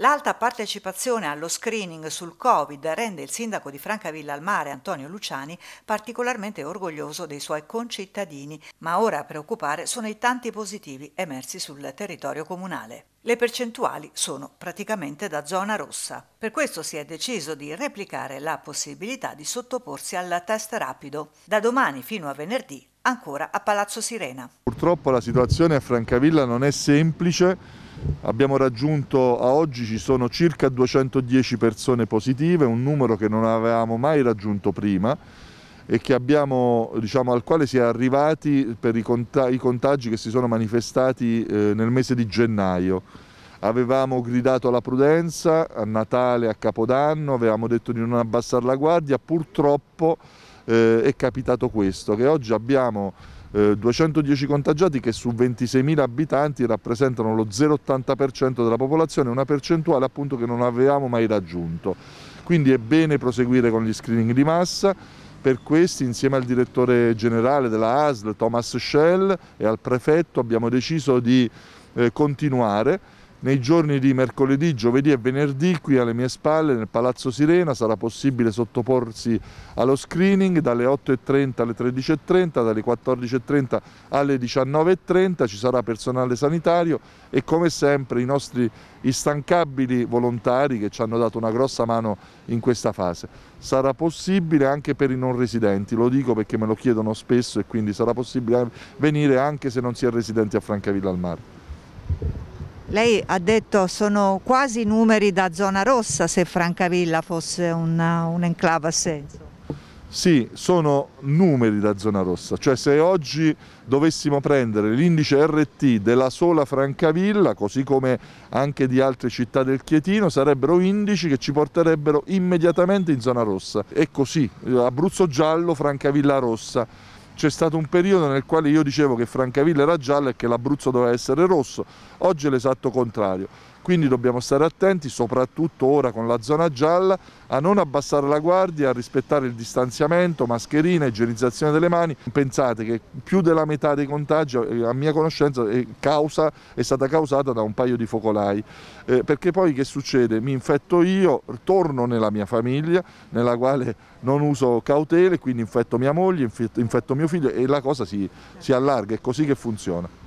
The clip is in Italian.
L'alta partecipazione allo screening sul Covid rende il sindaco di Francavilla al Mare, Antonio Luciani, particolarmente orgoglioso dei suoi concittadini, ma ora a preoccupare sono i tanti positivi emersi sul territorio comunale. Le percentuali sono praticamente da zona rossa. Per questo si è deciso di replicare la possibilità di sottoporsi al test rapido, da domani fino a venerdì, ancora a Palazzo Sirena. Purtroppo la situazione a Francavilla non è semplice abbiamo raggiunto a oggi ci sono circa 210 persone positive, un numero che non avevamo mai raggiunto prima e abbiamo, diciamo, al quale si è arrivati per i, contagi, i contagi che si sono manifestati eh, nel mese di gennaio. Avevamo gridato alla prudenza a Natale, a Capodanno, avevamo detto di non abbassare la guardia, purtroppo eh, è capitato questo, che oggi abbiamo 210 eh, contagiati che su 26.000 abitanti rappresentano lo 0,80% della popolazione, una percentuale appunto che non avevamo mai raggiunto. Quindi è bene proseguire con gli screening di massa, per questi insieme al direttore generale della ASL Thomas Schell e al prefetto abbiamo deciso di eh, continuare nei giorni di mercoledì, giovedì e venerdì qui alle mie spalle nel Palazzo Sirena sarà possibile sottoporsi allo screening dalle 8.30 alle 13.30, dalle 14.30 alle 19.30, ci sarà personale sanitario e come sempre i nostri instancabili volontari che ci hanno dato una grossa mano in questa fase. Sarà possibile anche per i non residenti, lo dico perché me lo chiedono spesso e quindi sarà possibile venire anche se non si è residenti a Francavilla al Mare. Lei ha detto che sono quasi numeri da zona rossa se Francavilla fosse una, un enclave a senso. Sì, sono numeri da zona rossa, cioè se oggi dovessimo prendere l'indice RT della sola Francavilla, così come anche di altre città del Chietino, sarebbero indici che ci porterebbero immediatamente in zona rossa. E così, Abruzzo giallo, Francavilla rossa c'è stato un periodo nel quale io dicevo che Francavilla era giallo e che l'Abruzzo doveva essere rosso, oggi è l'esatto contrario. Quindi dobbiamo stare attenti, soprattutto ora con la zona gialla, a non abbassare la guardia, a rispettare il distanziamento, mascherina, igienizzazione delle mani. Pensate che più della metà dei contagi, eh, a mia conoscenza, è, causa, è stata causata da un paio di focolai. Eh, perché poi che succede? Mi infetto io, torno nella mia famiglia, nella quale non uso cautele, quindi infetto mia moglie, infetto, infetto mio figlio e la cosa si, si allarga, è così che funziona.